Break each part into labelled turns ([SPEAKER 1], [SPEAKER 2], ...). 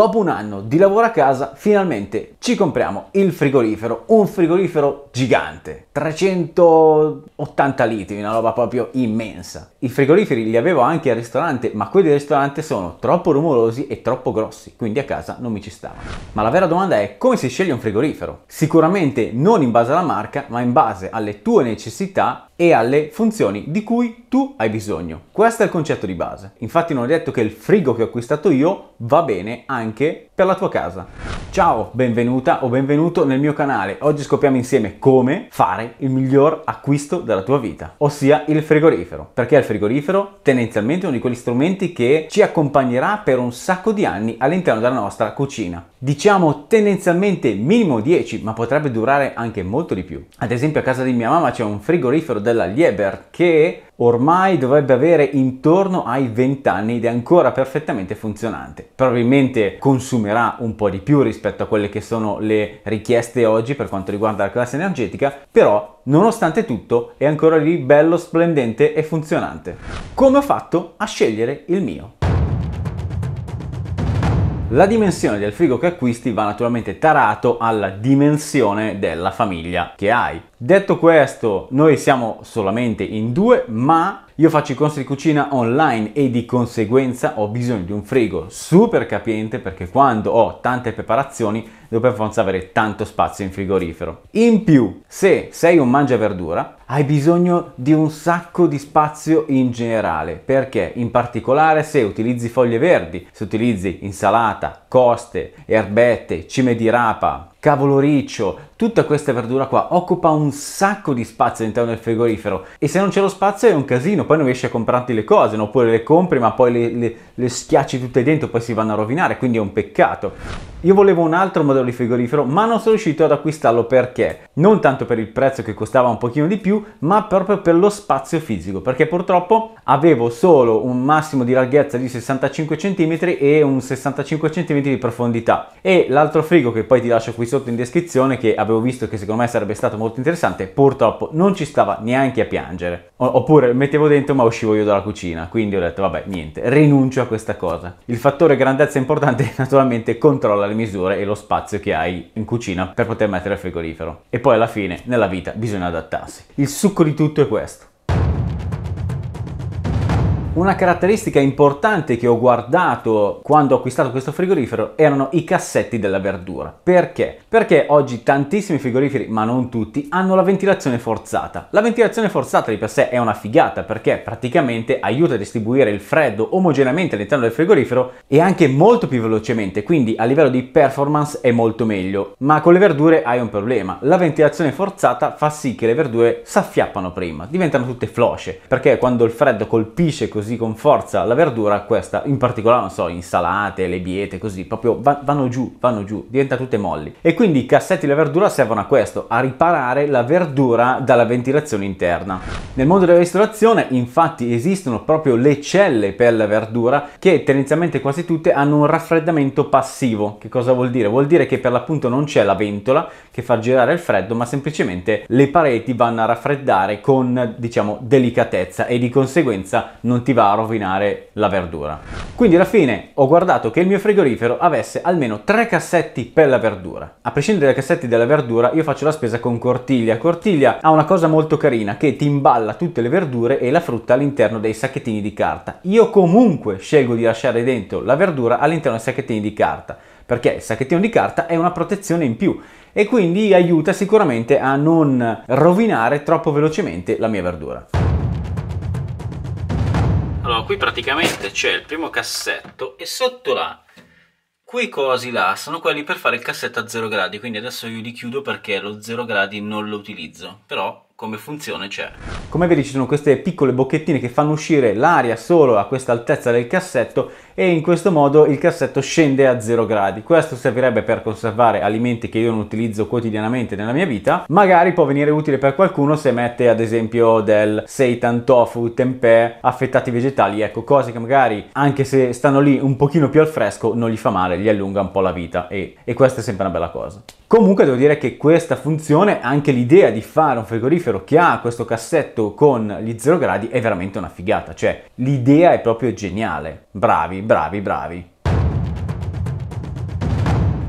[SPEAKER 1] Dopo un anno di lavoro a casa, finalmente ci compriamo il frigorifero, un frigorifero gigante, 380 litri, una roba proprio immensa. I frigoriferi li avevo anche al ristorante, ma quelli del ristorante sono troppo rumorosi e troppo grossi, quindi a casa non mi ci stavano. Ma la vera domanda è come si sceglie un frigorifero? Sicuramente non in base alla marca, ma in base alle tue necessità e alle funzioni di cui tu hai bisogno. Questo è il concetto di base. Infatti non ho detto che il frigo che ho acquistato io va bene anche per la tua casa. Ciao, benvenuta o benvenuto nel mio canale. Oggi scopriamo insieme come fare il miglior acquisto della tua vita, ossia il frigorifero. Perché il frigorifero tendenzialmente è uno di quegli strumenti che ci accompagnerà per un sacco di anni all'interno della nostra cucina. Diciamo tendenzialmente minimo 10, ma potrebbe durare anche molto di più. Ad esempio a casa di mia mamma c'è un frigorifero da della Lieber che ormai dovrebbe avere intorno ai 20 anni ed è ancora perfettamente funzionante. Probabilmente consumerà un po' di più rispetto a quelle che sono le richieste oggi per quanto riguarda la classe energetica, però nonostante tutto è ancora lì bello splendente e funzionante. Come ho fatto a scegliere il mio? La dimensione del frigo che acquisti va naturalmente tarato alla dimensione della famiglia che hai. Detto questo, noi siamo solamente in due, ma io faccio i corsi di cucina online e di conseguenza ho bisogno di un frigo super capiente perché quando ho tante preparazioni devo per forza avere tanto spazio in frigorifero. In più, se sei un mangia verdura, hai bisogno di un sacco di spazio in generale, perché in particolare se utilizzi foglie verdi, se utilizzi insalata, coste, erbette, cime di rapa, cavolo riccio, tutta questa verdura qua occupa un sacco di spazio all'interno del frigorifero e se non c'è lo spazio è un casino, poi non riesci a comprarti le cose, no? oppure le compri ma poi le, le, le schiacci tutte dentro, poi si vanno a rovinare, quindi è un peccato. Io volevo un altro modello guardo il frigorifero ma non sono riuscito ad acquistarlo perché? Non tanto per il prezzo che costava un pochino di più ma proprio per lo spazio fisico perché purtroppo avevo solo un massimo di larghezza di 65 cm e un 65 cm di profondità e l'altro frigo che poi ti lascio qui sotto in descrizione che avevo visto che secondo me sarebbe stato molto interessante purtroppo non ci stava neanche a piangere oppure mettevo dentro ma uscivo io dalla cucina quindi ho detto vabbè niente rinuncio a questa cosa il fattore grandezza importante naturalmente controlla le misure e lo spazio spazio che hai in cucina per poter mettere il frigorifero. E poi alla fine nella vita bisogna adattarsi. Il succo di tutto è questo. Una caratteristica importante che ho guardato quando ho acquistato questo frigorifero erano i cassetti della verdura. Perché? Perché oggi tantissimi frigoriferi, ma non tutti, hanno la ventilazione forzata. La ventilazione forzata di per sé è una figata perché praticamente aiuta a distribuire il freddo omogeneamente all'interno del frigorifero e anche molto più velocemente, quindi a livello di performance è molto meglio. Ma con le verdure hai un problema. La ventilazione forzata fa sì che le verdure s'affiappano prima, diventano tutte flosce, perché quando il freddo colpisce così così con forza la verdura, questa in particolare, non so, insalate, le biete, così, proprio va- vanno giù, vanno giù, diventa tutte molli. E quindi i cassetti della verdura servono a questo, a riparare la verdura dalla ventilazione interna. Nel mondo della ristorazione, infatti, esistono proprio le celle per la verdura che tendenzialmente quasi tutte hanno un raffreddamento passivo. Che cosa vuol dire? Vuol dire che per l'appunto non c'è la ventola che fa girare il freddo, ma semplicemente le pareti vanno a raffreddare con, diciamo, delicatezza e di conseguenza non ti va a rovinare la verdura. Quindi alla fine ho guardato che il mio frigorifero avesse almeno tre cassetti per la verdura. A prescindere dai cassetti della verdura, io faccio la spesa con cortiglia. Cortiglia ha una cosa molto carina che ti imballa tutte le verdure e la frutta all'interno dei sacchettini di carta. Io comunque scelgo di lasciare dentro la verdura all'interno dei sacchettini di carta perché il sacchettino di carta è una protezione in più e quindi aiuta sicuramente a non rovinare troppo velocemente la mia verdura. Allora, qui praticamente c'è il primo cassetto e sotto là quei cosi là sono quelli per fare il cassetto a 0 gradi, quindi adesso io li chiudo perché lo 0 gradi non lo utilizzo, però come funzione c'è. Come vedi ci sono queste piccole bocchettine che fanno uscire l'aria solo a questa altezza del cassetto e in questo modo il cassetto scende a 0 gradi. Questo servirebbe per conservare alimenti che io non utilizzo quotidianamente nella mia vita, magari può venire utile per qualcuno se mette ad esempio del seitan tofu, tempeh, affettati vegetali, ecco cose che magari anche se stanno lì un pochino più al fresco non gli fa male, gli allunga un po' la vita e, e questa è sempre una bella cosa. Comunque devo dire che questa funzione, anche l'idea di fare un frigorifero che ha questo cassetto con gli 0 gradi è veramente una figata, cioè l'idea è proprio geniale. Bravi, bravi, bravi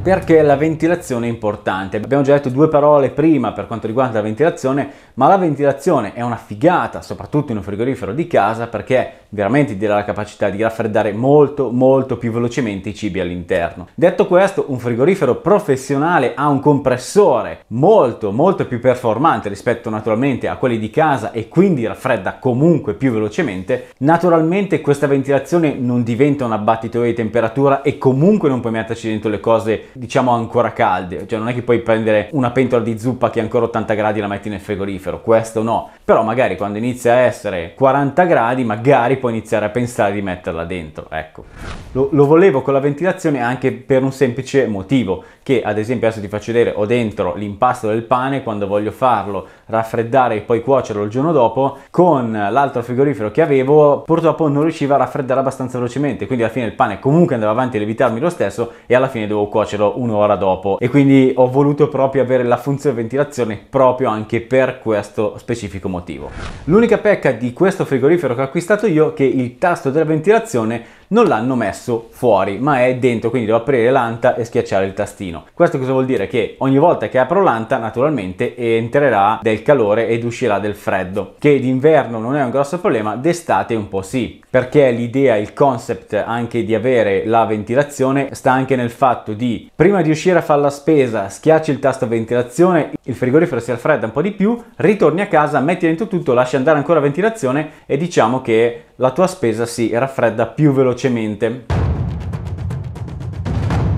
[SPEAKER 1] perché la ventilazione è importante. Abbiamo già detto due parole prima per quanto riguarda la ventilazione, ma la ventilazione è una figata, soprattutto in un frigorifero di casa, perché veramente ti dà la capacità di raffreddare molto molto più velocemente i cibi all'interno. Detto questo, un frigorifero professionale ha un compressore molto molto più performante rispetto naturalmente a quelli di casa e quindi raffredda comunque più velocemente. Naturalmente questa ventilazione non diventa un abbattitore di temperatura e comunque non puoi metterci dentro le cose diciamo ancora calde, cioè non è che puoi prendere una pentola di zuppa che è ancora 80 gradi e la metti nel frigorifero, questo no, però magari quando inizia a essere 40 gradi magari puoi iniziare a pensare di metterla dentro, ecco. Lo, lo volevo con la ventilazione anche per un semplice motivo, che ad esempio adesso ti faccio vedere ho dentro l'impasto del pane, quando voglio farlo raffreddare e poi cuocerlo il giorno dopo, con l'altro frigorifero che avevo purtroppo non riusciva a raffreddare abbastanza velocemente, quindi alla fine il pane comunque andava avanti a levitarmi lo stesso e alla fine dovevo cuocerlo un'ora dopo e quindi ho voluto proprio avere la funzione ventilazione proprio anche per questo specifico motivo. L'unica pecca di questo frigorifero che ho acquistato io è che il tasto della ventilazione non l'hanno messo fuori, ma è dentro, quindi devo aprire l'anta e schiacciare il tastino. Questo cosa vuol dire? Che ogni volta che apro l'anta, naturalmente entrerà del calore ed uscirà del freddo, che d'inverno non è un grosso problema, d'estate un po' sì, perché l'idea, il concept anche di avere la ventilazione sta anche nel fatto di prima di uscire a fare la spesa, schiacci il tasto ventilazione, il frigorifero si raffredda un po' di più, ritorni a casa, metti dentro tutto, lasci andare ancora ventilazione e diciamo che la tua spesa si raffredda più velocemente.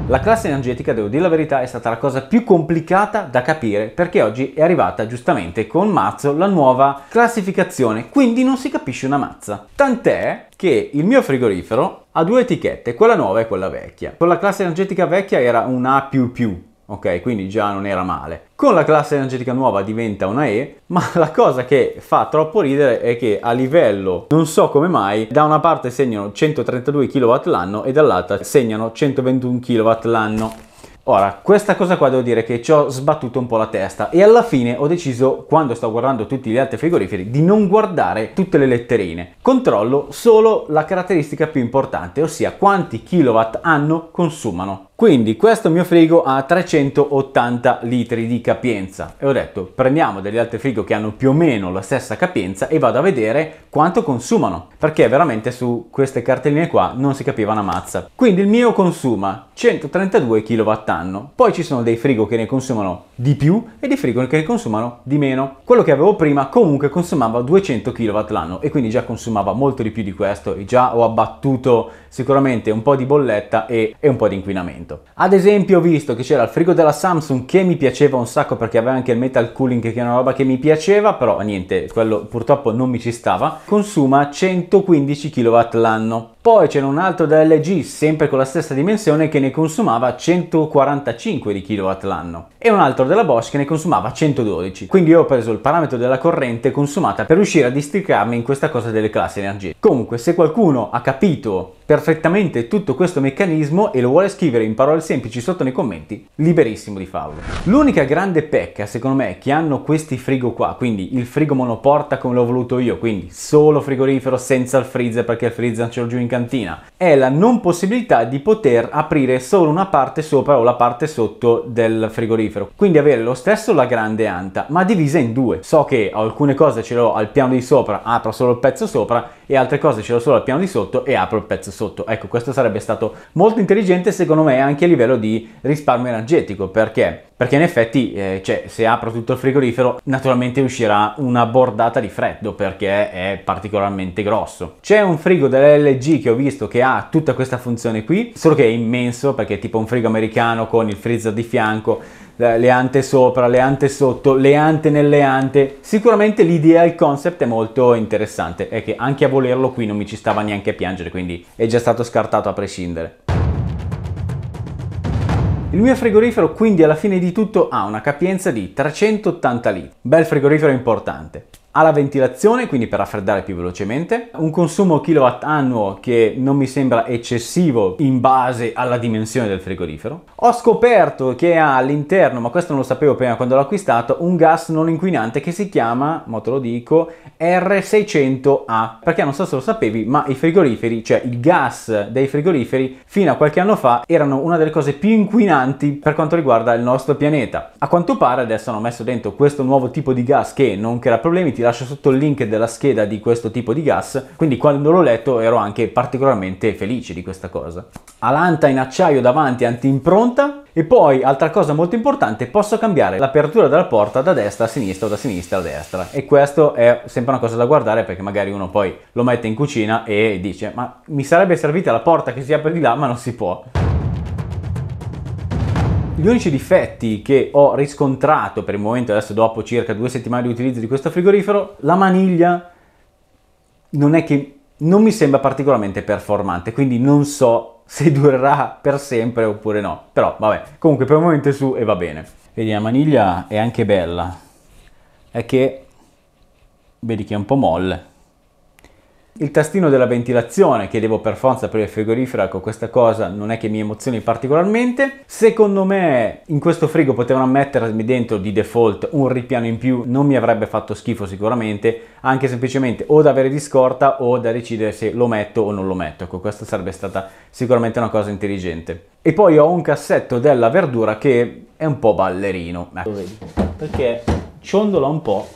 [SPEAKER 1] La classe energetica, devo dire la verità, è stata la cosa più complicata da capire perché oggi è arrivata giustamente con mazzo la nuova classificazione, quindi non si capisce una mazza. Tant'è che il mio frigorifero ha due etichette, quella nuova e quella vecchia. Con la classe energetica vecchia era un A++, ok? Quindi già non era male. Con la classe energetica nuova diventa una E, ma la cosa che fa troppo ridere è che a livello, non so come mai, da una parte segnano 132 kW l'anno e dall'altra segnano 121 kW l'anno. Ora, questa cosa qua devo dire che ci ho sbattuto un po' la testa e alla fine ho deciso, quando sto guardando tutti gli altri frigoriferi, di non guardare tutte le letterine. Controllo solo la caratteristica più importante, ossia quanti kilowatt hanno consumano. Quindi questo mio frigo ha 380 litri di capienza e ho detto prendiamo degli altri frigo che hanno più o meno la stessa capienza e vado a vedere quanto consumano perché veramente su queste cartelline qua non si capiva una mazza. Quindi il mio consuma 132 kWh, poi ci sono dei frigo che ne consumano di più e dei frigo che ne consumano di meno. Quello che avevo prima comunque consumava 200 kW l'anno e quindi già consumava molto di più di questo e già ho abbattuto sicuramente un po' di bolletta e, e un po' di inquinamento momento. Ad esempio ho visto che c'era il frigo della Samsung che mi piaceva un sacco perché aveva anche il metal cooling che è una roba che mi piaceva, però niente, quello purtroppo non mi ci stava, consuma 115 kW l'anno. Poi c'era un altro da LG, sempre con la stessa dimensione, che ne consumava 145 di kW l'anno. E un altro della Bosch che ne consumava 112. Quindi io ho preso il parametro della corrente consumata per riuscire a districarmi in questa cosa delle classi energetiche. Comunque, se qualcuno ha capito perfettamente tutto questo meccanismo e lo vuole scrivere in parole semplici sotto nei commenti, liberissimo di farlo. L'unica grande pecca, secondo me, che hanno questi frigo qua, quindi il frigo monoporta come l'ho voluto io, quindi solo frigorifero senza il freezer perché il freezer non ce l'ho giù in cantina, è la non possibilità di poter aprire solo una parte sopra o la parte sotto del frigorifero. Quindi avere lo stesso la grande anta, ma divisa in due. So che alcune cose ce l'ho al piano di sopra, apro solo il pezzo sopra, e altre cose ce l'ho solo al piano di sotto e apro il pezzo sotto. Ecco, questo sarebbe stato molto intelligente secondo me anche a livello di risparmio energetico, perché perché in effetti eh, cioè, se apro tutto il frigorifero naturalmente uscirà una bordata di freddo perché è particolarmente grosso. C'è un frigo della LG che ho visto che ha tutta questa funzione qui, solo che è immenso perché è tipo un frigo americano con il freezer di fianco, le ante sopra, le ante sotto, le ante nelle ante. Sicuramente l'idea, il concept è molto interessante, è che anche a volerlo qui non mi ci stava neanche a piangere, quindi è già stato scartato a prescindere. Il mio frigorifero quindi alla fine di tutto ha una capienza di 380 litri. Bel frigorifero importante alla ventilazione, quindi per raffreddare più velocemente, un consumo kilowatt annuo che non mi sembra eccessivo in base alla dimensione del frigorifero. Ho scoperto che ha all'interno, ma questo non lo sapevo prima quando l'ho acquistato, un gas non inquinante che si chiama, mo te lo dico, R600A, perché non so se lo sapevi, ma i frigoriferi, cioè il gas dei frigoriferi, fino a qualche anno fa erano una delle cose più inquinanti per quanto riguarda il nostro pianeta. A quanto pare adesso hanno messo dentro questo nuovo tipo di gas che non crea problemi, ti lascio sotto il link della scheda di questo tipo di gas, quindi quando l'ho letto ero anche particolarmente felice di questa cosa. Alanta in acciaio davanti anti-impronta, e poi, altra cosa molto importante, posso cambiare l'apertura della porta da destra a sinistra o da sinistra a destra. E questo è sempre una cosa da guardare perché magari uno poi lo mette in cucina e dice ma mi sarebbe servita la porta che si apre di là ma non si può. Gli unici difetti che ho riscontrato per il momento, adesso dopo circa due settimane di utilizzo di questo frigorifero, la maniglia non è che non mi sembra particolarmente performante, quindi non so se durerà per sempre oppure no. Però vabbè, comunque per il momento è su e va bene. Vedi, la maniglia è anche bella, è che vedi che è un po' molle, il tastino della ventilazione che devo per forza aprire il frigorifero, ecco questa cosa non è che mi emozioni particolarmente. Secondo me in questo frigo potevano mettermi dentro di default un ripiano in più, non mi avrebbe fatto schifo sicuramente, anche semplicemente o da avere di scorta o da decidere se lo metto o non lo metto. Ecco, questa sarebbe stata sicuramente una cosa intelligente. E poi ho un cassetto della verdura che è un po' ballerino. Ecco. Perché ciondola un po',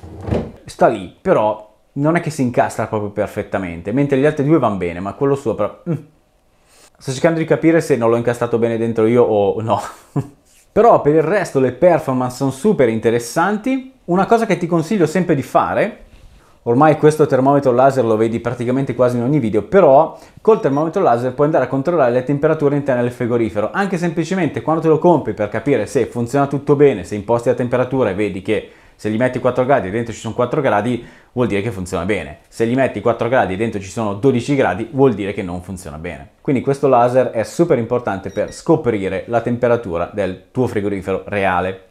[SPEAKER 1] sta lì, però non è che si incastra proprio perfettamente, mentre gli altri due vanno bene, ma quello sopra... Mm. Sto cercando di capire se non l'ho incastrato bene dentro io o no. Però per il resto le performance sono super interessanti. Una cosa che ti consiglio sempre di fare, ormai questo termometro laser lo vedi praticamente quasi in ogni video, però col termometro laser puoi andare a controllare le temperature interne del frigorifero, anche semplicemente quando te lo compri per capire se funziona tutto bene, se imposti la temperatura e vedi che se gli metti 4 gradi e dentro ci sono 4 gradi, vuol dire che funziona bene. Se gli metti 4 gradi e dentro ci sono 12 gradi, vuol dire che non funziona bene. Quindi questo laser è super importante per scoprire la temperatura del tuo frigorifero reale.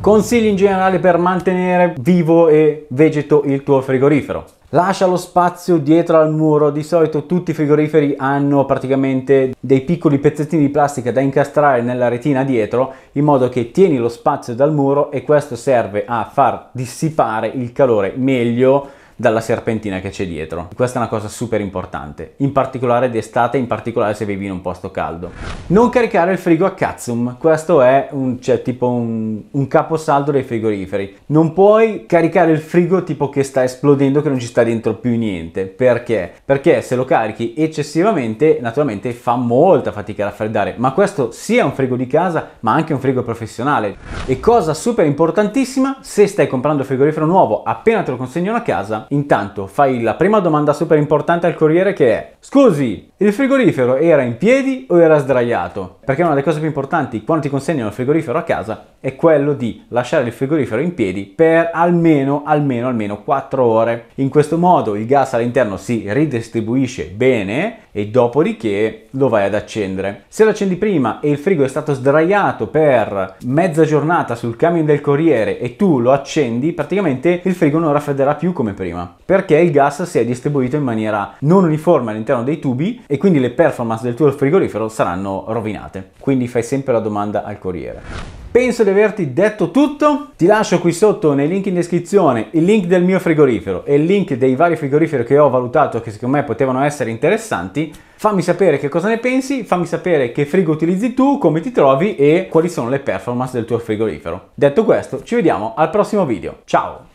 [SPEAKER 1] Consigli in generale per mantenere vivo e vegeto il tuo frigorifero. Lascia lo spazio dietro al muro, di solito tutti i frigoriferi hanno praticamente dei piccoli pezzettini di plastica da incastrare nella retina dietro in modo che tieni lo spazio dal muro e questo serve a far dissipare il calore meglio dalla serpentina che c'è dietro. Questa è una cosa super importante, in particolare d'estate, in particolare se vivi in un posto caldo. Non caricare il frigo a cazzum, questo è un, cioè, tipo un, un caposaldo dei frigoriferi. Non puoi caricare il frigo tipo che sta esplodendo, che non ci sta dentro più niente. Perché? Perché se lo carichi eccessivamente, naturalmente fa molta fatica a raffreddare, ma questo sia un frigo di casa, ma anche un frigo professionale. E cosa super importantissima, se stai comprando il frigorifero nuovo, appena te lo consegnano a casa, intanto fai la prima domanda super importante al corriere che è Scusi, il frigorifero era in piedi o era sdraiato? Perché una delle cose più importanti quando ti consegnano il frigorifero a casa è quello di lasciare il frigorifero in piedi per almeno, almeno, almeno 4 ore. In questo modo il gas all'interno si ridistribuisce bene e dopodiché lo vai ad accendere. Se lo accendi prima e il frigo è stato sdraiato per mezza giornata sul camion del corriere e tu lo accendi, praticamente il frigo non raffredderà più come prima prima, perché il gas si è distribuito in maniera non uniforme all'interno dei tubi e quindi le performance del tuo frigorifero saranno rovinate. Quindi fai sempre la domanda al corriere. Penso di averti detto tutto, ti lascio qui sotto nei link in descrizione il link del mio frigorifero e il link dei vari frigoriferi che ho valutato che secondo me potevano essere interessanti. Fammi sapere che cosa ne pensi, fammi sapere che frigo utilizzi tu, come ti trovi e quali sono le performance del tuo frigorifero. Detto questo, ci vediamo al prossimo video. Ciao!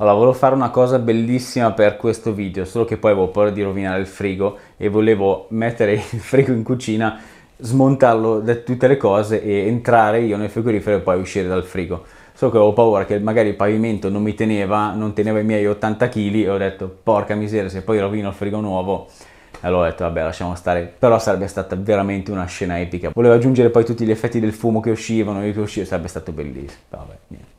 [SPEAKER 1] Allora, volevo fare una cosa bellissima per questo video, solo che poi avevo paura di rovinare il frigo e volevo mettere il frigo in cucina, smontarlo da tutte le cose e entrare io nel frigorifero e poi uscire dal frigo. Solo che avevo paura che magari il pavimento non mi teneva, non teneva i miei 80 kg e ho detto porca miseria se poi rovino il frigo nuovo allora ho detto vabbè lasciamo stare, però sarebbe stata veramente una scena epica. Volevo aggiungere poi tutti gli effetti del fumo che uscivano, io che uscivo, sarebbe stato bellissimo. Vabbè, niente.